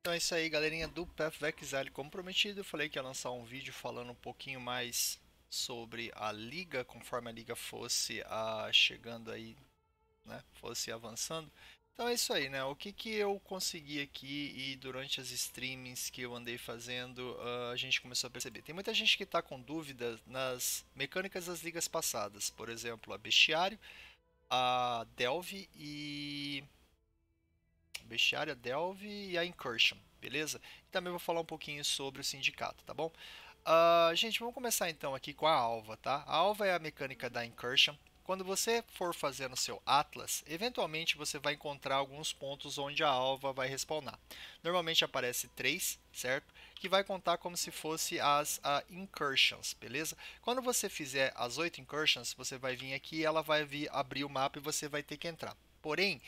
Então é isso aí, galerinha do Path comprometido. Exile. Como prometido, eu falei que ia lançar um vídeo falando um pouquinho mais sobre a liga, conforme a liga fosse a, ah, chegando aí, né, fosse avançando. Então é isso aí, né? O que, que eu consegui aqui e durante as streamings que eu andei fazendo, ah, a gente começou a perceber. Tem muita gente que está com dúvidas nas mecânicas das ligas passadas, por exemplo, a Bestiário, a Delve e Bestiário, a Delve e a Incursion, beleza? E também vou falar um pouquinho sobre o sindicato, tá bom? Uh, gente, vamos começar então aqui com a alva, tá? A alva é a mecânica da Incursion. Quando você for fazendo seu Atlas, eventualmente você vai encontrar alguns pontos onde a alva vai respawnar. Normalmente aparece três, certo? Que vai contar como se fosse as uh, incursions, beleza? Quando você fizer as oito incursions, você vai vir aqui, ela vai vir abrir o mapa e você vai ter que entrar. Porém,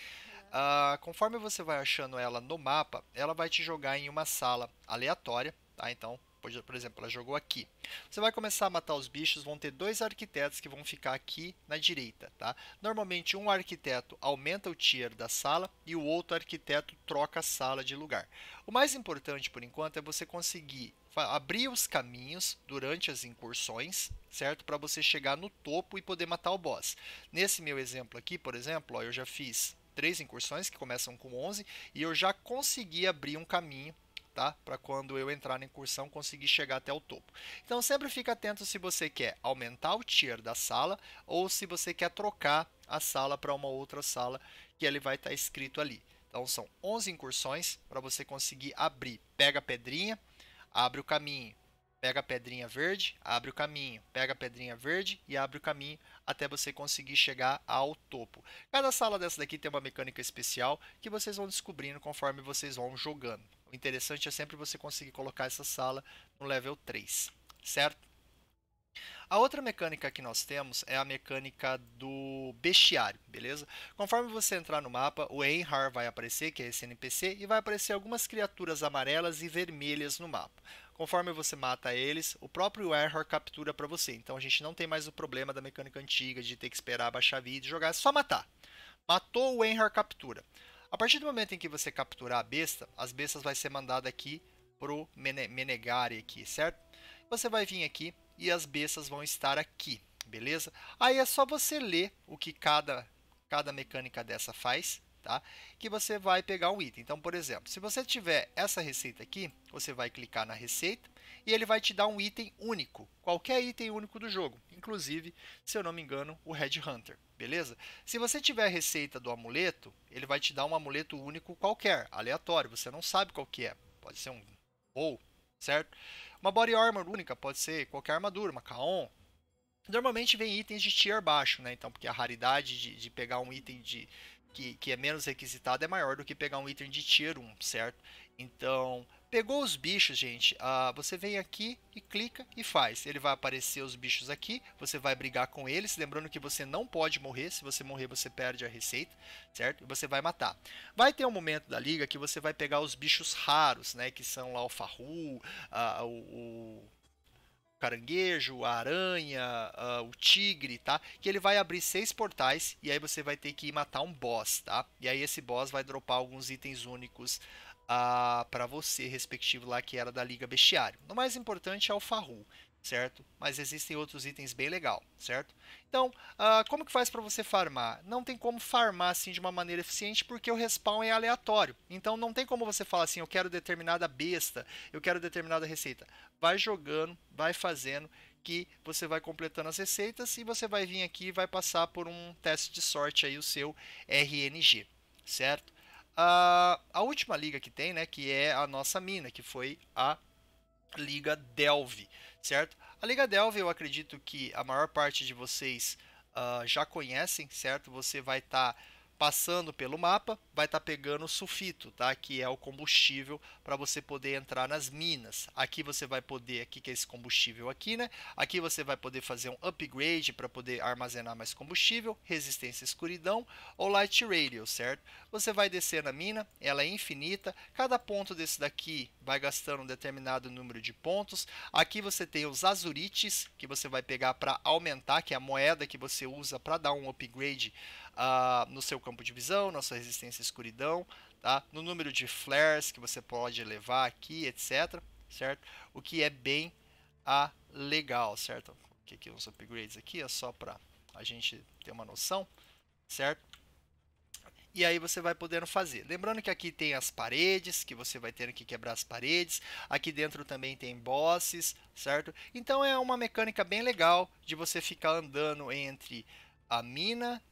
Uh, conforme você vai achando ela no mapa, ela vai te jogar em uma sala aleatória, tá? Então, por exemplo, ela jogou aqui. Você vai começar a matar os bichos, vão ter dois arquitetos que vão ficar aqui na direita, tá? Normalmente um arquiteto aumenta o tier da sala e o outro arquiteto troca a sala de lugar. O mais importante por enquanto é você conseguir abrir os caminhos durante as incursões, certo? Para você chegar no topo e poder matar o boss. Nesse meu exemplo aqui, por exemplo, ó, eu já fiz três incursões que começam com 11 e eu já consegui abrir um caminho tá? Para quando eu entrar na incursão conseguir chegar até o topo. Então sempre fica atento se você quer aumentar o tier da sala ou se você quer trocar a sala para uma outra sala que ele vai estar tá escrito ali. Então são 11 incursões para você conseguir abrir. Pega a pedrinha, abre o caminho, Pega a pedrinha verde, abre o caminho. Pega a pedrinha verde e abre o caminho até você conseguir chegar ao topo. Cada sala dessa daqui tem uma mecânica especial que vocês vão descobrindo conforme vocês vão jogando. O interessante é sempre você conseguir colocar essa sala no level 3, certo? A outra mecânica que nós temos é a mecânica do bestiário, beleza? Conforme você entrar no mapa, o Einhar vai aparecer, que é esse NPC, e vai aparecer algumas criaturas amarelas e vermelhas no mapa. Conforme você mata eles, o próprio Error captura para você. Então a gente não tem mais o problema da mecânica antiga de ter que esperar baixar a vida e jogar, é só matar. Matou o Error captura. A partir do momento em que você capturar a besta, as bestas vai ser mandada aqui pro Mene Menegari aqui, certo? Você vai vir aqui e as bestas vão estar aqui, beleza? Aí é só você ler o que cada cada mecânica dessa faz tá? que você vai pegar um item. Então, por exemplo, se você tiver essa receita aqui, você vai clicar na receita e ele vai te dar um item único, qualquer item único do jogo, inclusive, se eu não me engano, o Red Hunter, beleza? Se você tiver a receita do amuleto, ele vai te dar um amuleto único qualquer, aleatório, você não sabe qual que é. Pode ser um ou, certo? Uma body armor única, pode ser qualquer armadura, uma Kaon, normalmente vem itens de tier baixo, né? Então, porque a raridade de, de pegar um item de que, que é menos requisitado é maior do que pegar um item de tier 1, certo? Então, pegou os bichos, gente, ah, você vem aqui e clica e faz. Ele vai aparecer os bichos aqui, você vai brigar com eles, lembrando que você não pode morrer, se você morrer você perde a receita, certo? E você vai matar. Vai ter um momento da liga que você vai pegar os bichos raros, né, que são lá o Fahu, ah, o caranguejo, a aranha, o tigre, tá? Que ele vai abrir seis portais e aí você vai ter que matar um boss, tá? E aí esse boss vai dropar alguns itens únicos uh, ah, para você, respectivo lá que era da Liga Bestiário. O mais importante é o Farru certo? Mas existem outros itens bem legal, certo? Então, uh, como que faz para você farmar? Não tem como farmar assim de uma maneira eficiente porque o respawn é aleatório. Então não tem como você falar assim, eu quero determinada besta, eu quero determinada receita. Vai jogando, vai fazendo que você vai completando as receitas e você vai vir aqui e vai passar por um teste de sorte aí o seu RNG, certo? Uh, a última liga que tem, né, que é a nossa mina, que foi a Liga Delve certo? A Liga Delve, eu acredito que a maior parte de vocês uh, já conhecem, certo? Você vai estar. Tá passando pelo mapa, vai estar tá pegando sulfito, tá? Que é o combustível para você poder entrar nas minas. Aqui você vai poder, aqui que é esse combustível aqui, né? Aqui você vai poder fazer um upgrade para poder armazenar mais combustível, resistência à escuridão ou light radio, certo? Você vai descer na mina, ela é infinita. Cada ponto desse daqui vai gastando um determinado número de pontos. Aqui você tem os azurites que você vai pegar para aumentar, que é a moeda que você usa para dar um upgrade no seu campo de visão, na sua resistência à escuridão, tá? no número de flares que você pode levar aqui, etc. Certo? O que é bem ah, legal, certo? Aqui, aqui uns upgrades aqui, é só para a gente ter uma noção, certo? e aí você vai podendo fazer. Lembrando que aqui tem as paredes, que você vai ter que quebrar as paredes. Aqui dentro também tem bosses, certo? Então é uma mecânica bem legal de você ficar andando entre a mina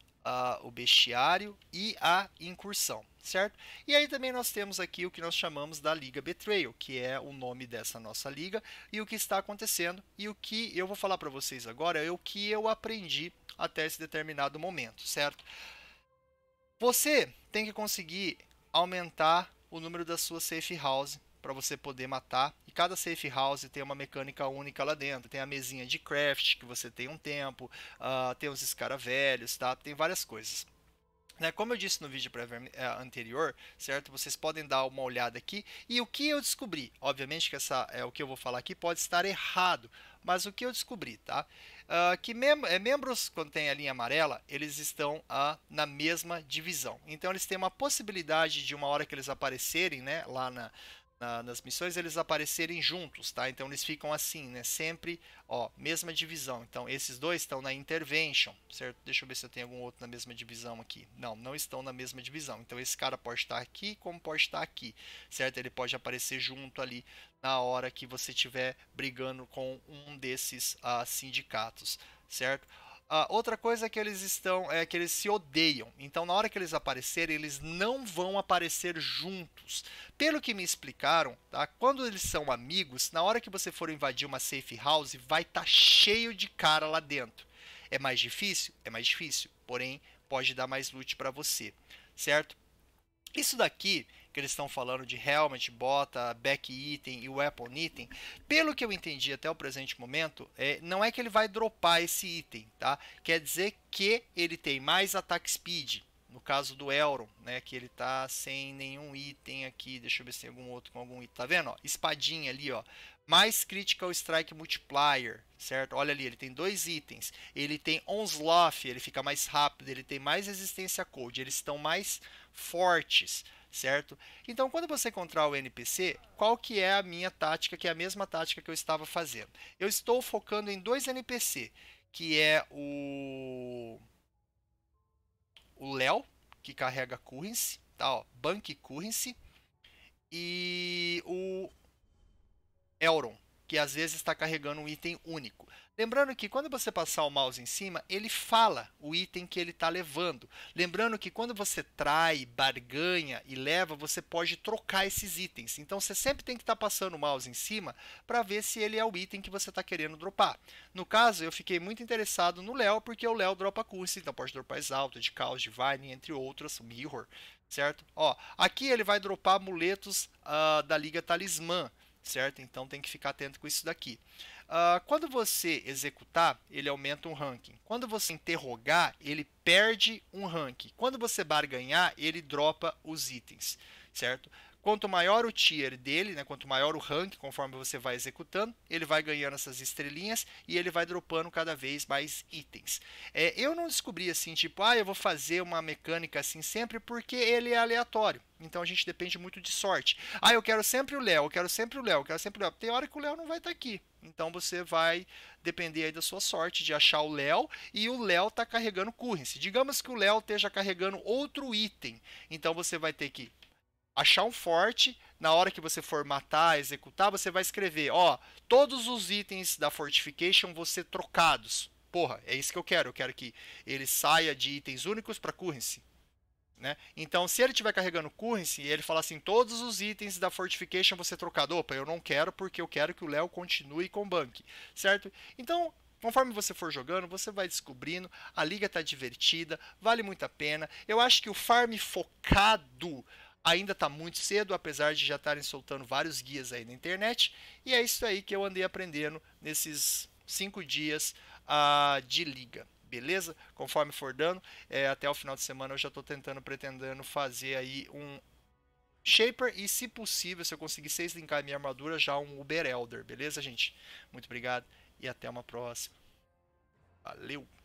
o bestiário e a incursão, certo? E aí também nós temos aqui o que nós chamamos da Liga Betrayal, que é o nome dessa nossa liga e o que está acontecendo. E o que eu vou falar para vocês agora é o que eu aprendi até esse determinado momento, certo? Você tem que conseguir aumentar o número da sua safe house para você poder matar. E cada safe house tem uma mecânica única lá dentro. Tem a mesinha de craft, que você tem um tempo, uh, tem os escaravelhos, tá? tem várias coisas. Né, como eu disse no vídeo eh, anterior, certo? Vocês podem dar uma olhada aqui. E o que eu descobri? Obviamente que essa, é, o que eu vou falar aqui pode estar errado, mas o que eu descobri, tá? Uh, que mem eh, membros, quando tem a linha amarela, eles estão uh, na mesma divisão. Então, eles têm uma possibilidade de uma hora que eles aparecerem, né? Lá na, na, nas missões eles aparecerem juntos, tá? Então eles ficam assim, né? Sempre, ó, mesma divisão. Então esses dois estão na intervention, certo? Deixa eu ver se eu tenho algum outro na mesma divisão aqui. Não, não estão na mesma divisão. Então esse cara pode estar aqui, como pode estar aqui, certo? Ele pode aparecer junto ali na hora que você estiver brigando com um desses uh, sindicatos, certo? Uh, outra coisa é que eles estão é que eles se odeiam. Então, na hora que eles aparecerem, eles não vão aparecer juntos. Pelo que me explicaram, tá? Quando eles são amigos, na hora que você for invadir uma safe house, vai estar tá cheio de cara lá dentro. É mais difícil, é mais difícil, porém pode dar mais loot para você, certo? Isso daqui que eles estão falando de helmet, bota, back item e weapon item, pelo que eu entendi até o presente momento, é, não é que ele vai dropar esse item, tá? Quer dizer que ele tem mais attack speed, no caso do Elron, né, que ele tá sem nenhum item aqui, deixa eu ver se tem algum outro com algum item, tá vendo, ó, espadinha ali, ó, mais Critical Strike Multiplier, certo, olha ali, ele tem dois itens, ele tem Onslaught, ele fica mais rápido, ele tem mais Resistência Cold, eles estão mais fortes, certo? Então, quando você encontrar o NPC, qual que é a minha tática, que é a mesma tática que eu estava fazendo? Eu estou focando em dois NPC, que é o o Léo, que carrega currency, tá, ó, bank currency, e o Elron, que às vezes está carregando um item único. Lembrando que quando você passar o mouse em cima, ele fala o item que ele está levando. Lembrando que quando você trai, barganha e leva, você pode trocar esses itens. Então você sempre tem que estar tá passando o mouse em cima para ver se ele é o item que você está querendo dropar. No caso, eu fiquei muito interessado no Léo, porque o Léo dropa curso, então pode dropar exalto, de Caos, de Divine, entre outras, Mirror, certo? Ó, aqui ele vai dropar amuletos uh, da Liga Talismã certo? Então tem que ficar atento com isso daqui. Uh, quando você executar, ele aumenta um ranking. Quando você interrogar, ele perde um ranking. Quando você barganhar, ele dropa os itens, certo? Quanto maior o tier dele, né, quanto maior o rank, conforme você vai executando, ele vai ganhando essas estrelinhas e ele vai dropando cada vez mais itens. É, eu não descobri assim, tipo, ah, eu vou fazer uma mecânica assim sempre porque ele é aleatório. Então a gente depende muito de sorte. Ah, eu quero sempre o Léo, eu quero sempre o Léo, eu quero sempre o Léo. Tem hora que o Léo não vai estar tá aqui. Então você vai depender aí da sua sorte de achar o Léo e o Léo tá carregando currency. Digamos que o Léo esteja carregando outro item. Então você vai ter que achar um forte, na hora que você for matar, executar, você vai escrever, ó, todos os itens da fortification vão ser trocados. Porra, é isso que eu quero. Eu quero que ele saia de itens únicos para currency. Né? Então, se ele estiver carregando currency, ele fala assim: todos os itens da fortification ser trocados Opa, eu não quero porque eu quero que o Léo continue com o bank, certo? Então, conforme você for jogando, você vai descobrindo. A liga tá divertida, vale muito a pena. Eu acho que o farm focado Ainda está muito cedo, apesar de já estarem soltando vários guias aí na internet. E é isso aí que eu andei aprendendo nesses cinco dias uh, de liga. Beleza? Conforme for dando, é, até o final de semana eu já estou tentando, pretendendo fazer aí um Shaper e, se possível, se eu conseguir seis linkar minha armadura, já um Uber Elder, beleza, gente? Muito obrigado e até uma próxima. Valeu!